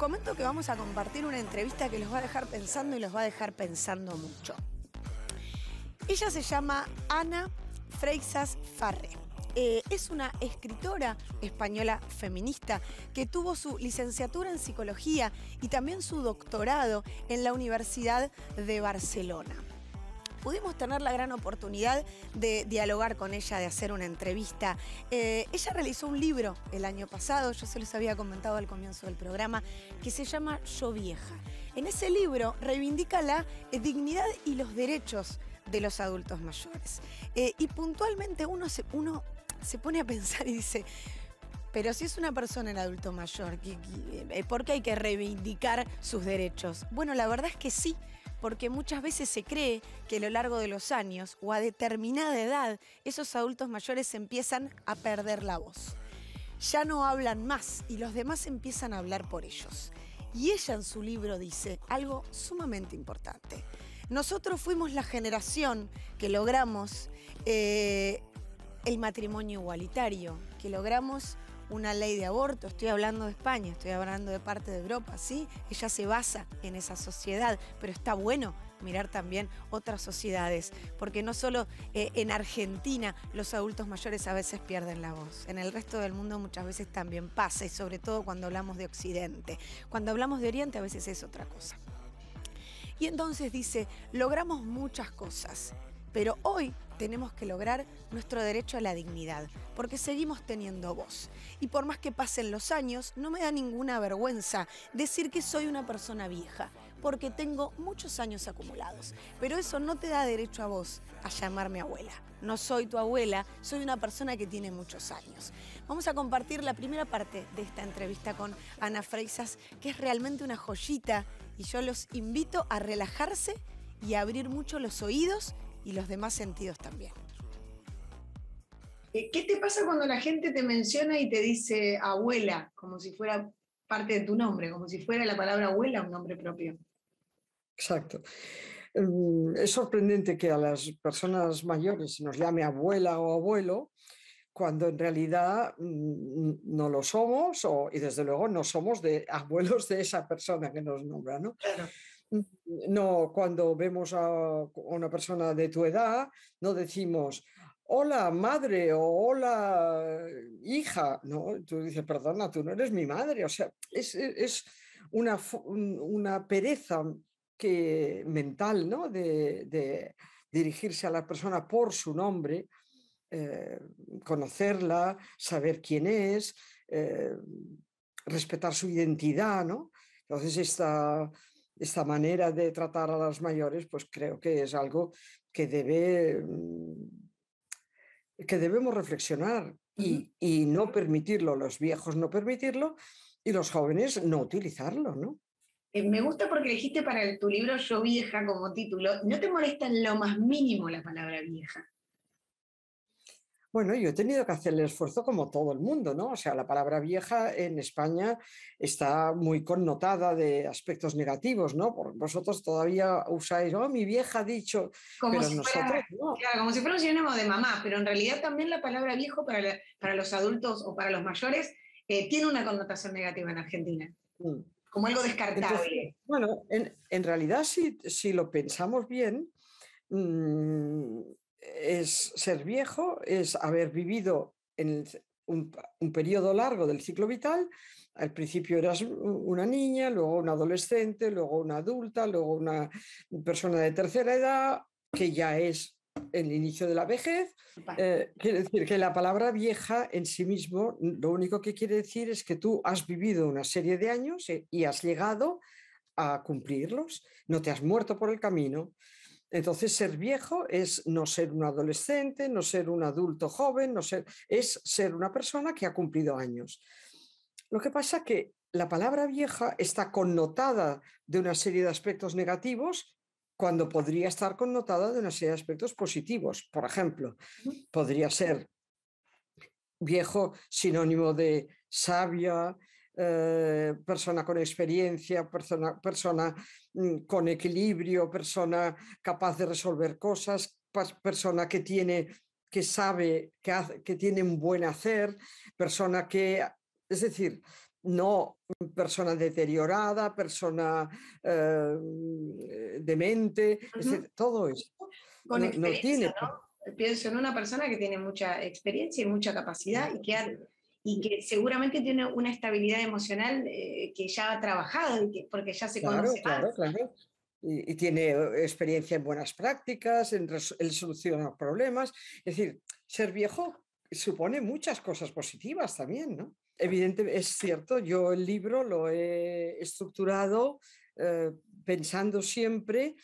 comento que vamos a compartir una entrevista que los va a dejar pensando y los va a dejar pensando mucho. Ella se llama Ana Freixas Farre. Eh, es una escritora española feminista que tuvo su licenciatura en psicología y también su doctorado en la Universidad de Barcelona pudimos tener la gran oportunidad de dialogar con ella, de hacer una entrevista. Eh, ella realizó un libro el año pasado, yo se los había comentado al comienzo del programa, que se llama Yo Vieja. En ese libro reivindica la eh, dignidad y los derechos de los adultos mayores. Eh, y puntualmente uno se, uno se pone a pensar y dice, pero si es una persona en adulto mayor, ¿por qué hay que reivindicar sus derechos? Bueno, la verdad es que sí, porque muchas veces se cree que a lo largo de los años o a determinada edad, esos adultos mayores empiezan a perder la voz. Ya no hablan más y los demás empiezan a hablar por ellos. Y ella en su libro dice algo sumamente importante. Nosotros fuimos la generación que logramos eh, el matrimonio igualitario, que logramos una ley de aborto, estoy hablando de España, estoy hablando de parte de Europa, sí, ella se basa en esa sociedad, pero está bueno mirar también otras sociedades, porque no solo eh, en Argentina los adultos mayores a veces pierden la voz, en el resto del mundo muchas veces también pasa, y sobre todo cuando hablamos de Occidente. Cuando hablamos de Oriente a veces es otra cosa. Y entonces dice, logramos muchas cosas, pero hoy tenemos que lograr nuestro derecho a la dignidad, porque seguimos teniendo voz. Y por más que pasen los años, no me da ninguna vergüenza decir que soy una persona vieja, porque tengo muchos años acumulados. Pero eso no te da derecho a vos a llamarme abuela. No soy tu abuela, soy una persona que tiene muchos años. Vamos a compartir la primera parte de esta entrevista con Ana Freisas, que es realmente una joyita y yo los invito a relajarse y abrir mucho los oídos y los demás sentidos también. Eh, ¿Qué te pasa cuando la gente te menciona y te dice abuela, como si fuera parte de tu nombre, como si fuera la palabra abuela un nombre propio? Exacto. Mm, es sorprendente que a las personas mayores nos llame abuela o abuelo, cuando en realidad mm, no lo somos y desde luego no somos de abuelos de esa persona que nos nombra. ¿no? Claro. Mm, no, cuando vemos a una persona de tu edad, no decimos, hola madre o hola hija, ¿no? Tú dices, perdona, tú no eres mi madre. O sea, es, e, una, pereza que, mental, ¿no? De, dirigirse a la persona por su nombre, eh, conocerla, saber quién es, eh, respetar su identidad, ¿no? Entonces, esta esta manera de tratar a las mayores, pues creo que es algo que debe mm, que debemos reflexionar y, no permitirlo, los viejos no permitirlo y los jóvenes no utilizarlo, eh, me gusta porque dijiste para tu libro Yo vieja como título, no te molesta en lo más mínimo la palabra vieja. Bueno, yo he tenido que hacer el esfuerzo como todo el mundo, ¿no? O sea, la palabra vieja en España está muy connotada de aspectos negativos, ¿no? Porque vosotros todavía usáis, oh, mi vieja ha dicho, como si nosotros Claro, como si un sinónimo de mamá, pero en realidad también la palabra viejo para, para los adultos o para los mayores eh, tiene una connotación negativa en Argentina. Mm. Como algo descartable. bueno, en, realidad, si, lo pensamos bien, mm, es ser viejo, es haber vivido en un, periodo largo del ciclo vital. Al principio eras una niña, luego una adolescente, luego una adulta, luego una persona de tercera edad, que ya es el inicio de la vejez. Eh, quiere decir que la palabra vieja en sí mismo lo único que quiere decir es que tú has vivido una serie de años eh, y has llegado a cumplirlos, no te has muerto por el camino. Entonces, ser viejo es no ser un adolescente, no ser un adulto joven, no ser, es ser una persona que ha cumplido años. Lo que pasa que la palabra vieja está connotada de una serie de aspectos negativos cuando podría estar connotada de una serie de aspectos positivos. Por ejemplo, podría ser viejo sinónimo de sabia, eh, persona con experiencia, persona, persona mm, con equilibrio, persona capaz de resolver cosas, persona que tiene que sabe que, tiene un buen hacer, persona que, es decir, no persona deteriorada, persona eh, de demente, todo eso. Con Pienso en una persona que tiene mucha experiencia y mucha capacidad y que ha y que seguramente tiene una estabilidad emocional eh, que ya ha trabajado porque ya se conoce. más. Y, tiene eh, experiencia en buenas prácticas, en solucionar problemas. Es decir, ser viejo supone muchas cosas positivas también, ¿no? Evidentemente, es cierto, yo el libro lo he estructurado eh, pensando siempre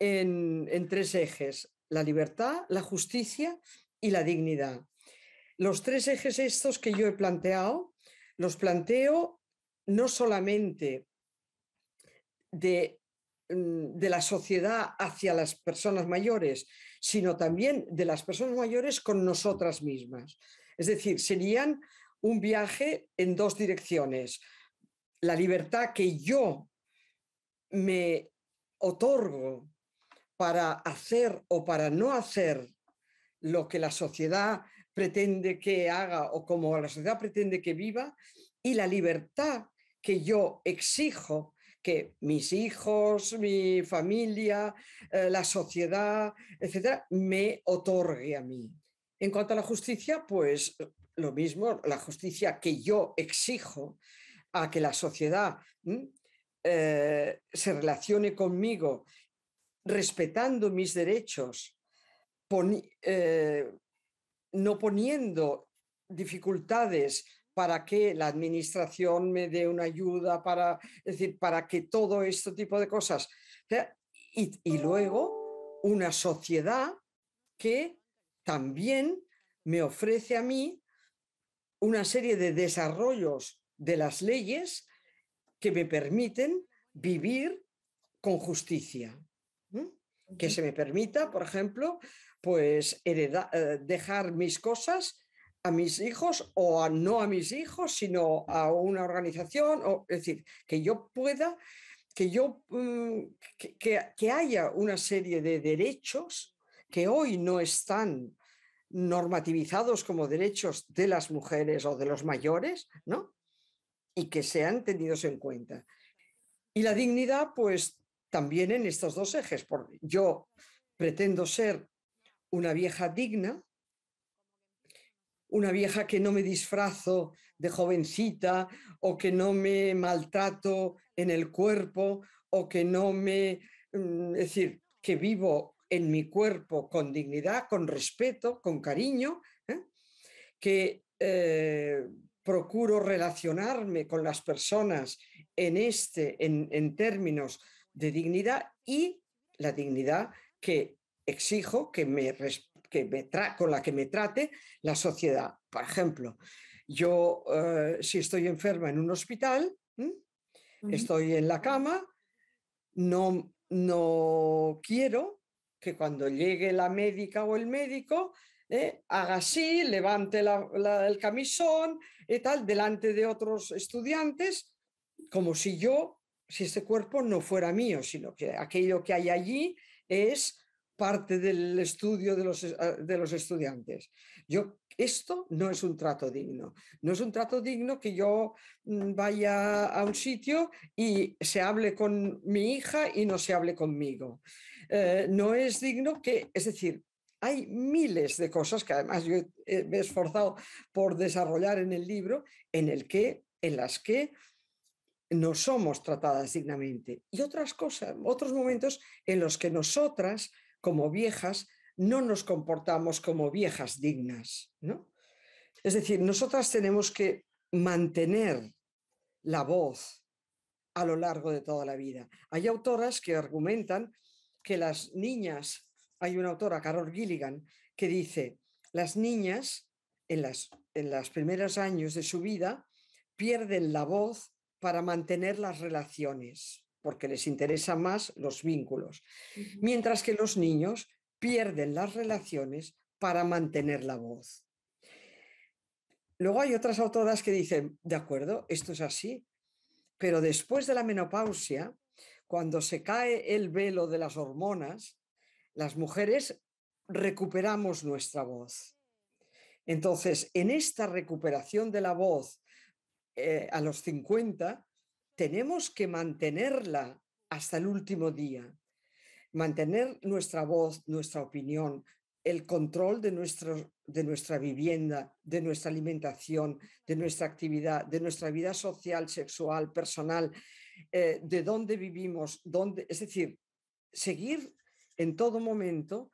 en tres ejes, la libertad, la justicia y la dignidad los tres ejes estos que yo he planteado, los planteo no solamente de, mm, de, la sociedad hacia las personas mayores, sino también de las personas mayores con nosotras mismas. Es decir, serían un viaje en dos direcciones. La libertad que yo me otorgo para hacer o para no hacer lo que la sociedad pretende que haga o como la sociedad pretende que viva y la libertad que yo exijo que mis hijos, mi familia, eh, la sociedad, etcétera, me otorgue a mí. En cuanto a la justicia, pues lo mismo, la justicia que yo exijo a que la sociedad eh, se relacione conmigo respetando mis derechos, eh, no poniendo dificultades para que la administración me dé una ayuda, para, decir, para que todo este tipo de cosas. Y, luego una sociedad que también me ofrece a mí una serie de desarrollos de las leyes que me permiten vivir con justicia que se me permita, por ejemplo, pues eh, dejar mis cosas a mis hijos o no a mis hijos, sino a una organización, o, es decir, que yo pueda, que yo, mm, que, que haya una serie de derechos que hoy no están normativizados como derechos de las mujeres o de los mayores, ¿no? Y que sean tenidos en cuenta. Y la dignidad, pues también en estos dos ejes. Porque yo pretendo ser una vieja digna, una vieja que no me disfrazo de jovencita o que no me maltrato en el cuerpo o que no me... Mm, es decir, que vivo en mi cuerpo con dignidad, con respeto, con cariño, ¿eh? que eh, procuro relacionarme con las personas en este, en, en términos de dignidad y la dignidad que exijo que me, que me con la que me trate la sociedad. Por ejemplo, yo eh, si estoy enferma en un hospital, estoy en la cama, no, no quiero que cuando llegue la médica o el médico ¿eh? haga así, levante el camisón y tal delante de otros estudiantes, como si yo si este cuerpo no fuera mío, sino que aquello que hay allí es parte del estudio de los, eh, de los estudiantes. Yo, esto no es un trato digno. No es un trato digno que yo mm, vaya a un sitio y se hable con mi hija y no se hable conmigo. Eh, no es digno que, es decir, hay miles de cosas que además yo me he esforzado por desarrollar en el libro, en el que, en las que no somos tratadas dignamente. Y otras cosas, otros momentos en los que nosotras, como viejas, no nos comportamos como viejas dignas. ¿no? Es decir, nosotras tenemos que mantener la voz a lo largo de toda la vida. Hay autoras que argumentan que las niñas, hay una autora, Carol Gilligan, que dice, las niñas en, las, en los primeros años de su vida pierden la voz para mantener las relaciones, porque les interesan más los vínculos, mientras que los niños pierden las relaciones para mantener la voz. Luego hay otras autoras que dicen, de acuerdo, esto es así, pero después de la menopausia, cuando se cae el velo de las hormonas, las mujeres recuperamos nuestra voz. Entonces, en esta recuperación de la voz eh, a los 50, tenemos que mantenerla hasta el último día, mantener nuestra voz, nuestra opinión, el control de, nuestro, de nuestra vivienda, de nuestra alimentación, de nuestra actividad, de nuestra vida social, sexual, personal, eh, de dónde vivimos, dónde, es decir, seguir en todo momento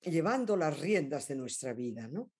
llevando las riendas de nuestra vida, ¿no?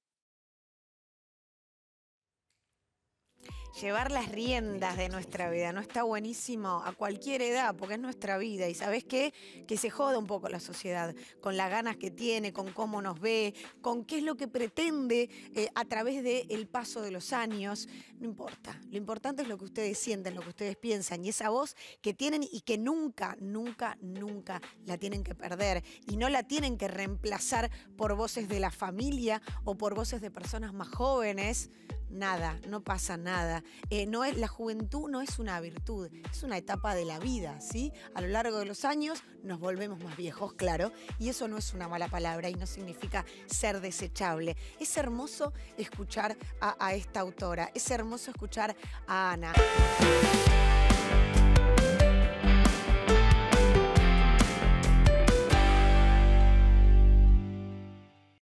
llevar las riendas de nuestra vida. No está buenísimo a cualquier edad, porque es nuestra vida. Y sabes qué? Que se joda un poco la sociedad, con las ganas que tiene, con cómo nos ve, con qué es lo que pretende eh, a través del el paso de los años. No importa. Lo importante es lo que ustedes sienten, lo que ustedes piensan y esa voz que tienen y que nunca, nunca, nunca la tienen que perder. Y no la tienen que reemplazar por voces de la familia o por voces de personas más jóvenes nada, no pasa nada. Eh, no es, la juventud no es una virtud, es una etapa de la vida, ¿sí? A lo largo de los años nos volvemos más viejos, claro, y eso no es una mala palabra y no significa ser desechable. Es hermoso escuchar a esta autora, es hermoso escuchar a Ana.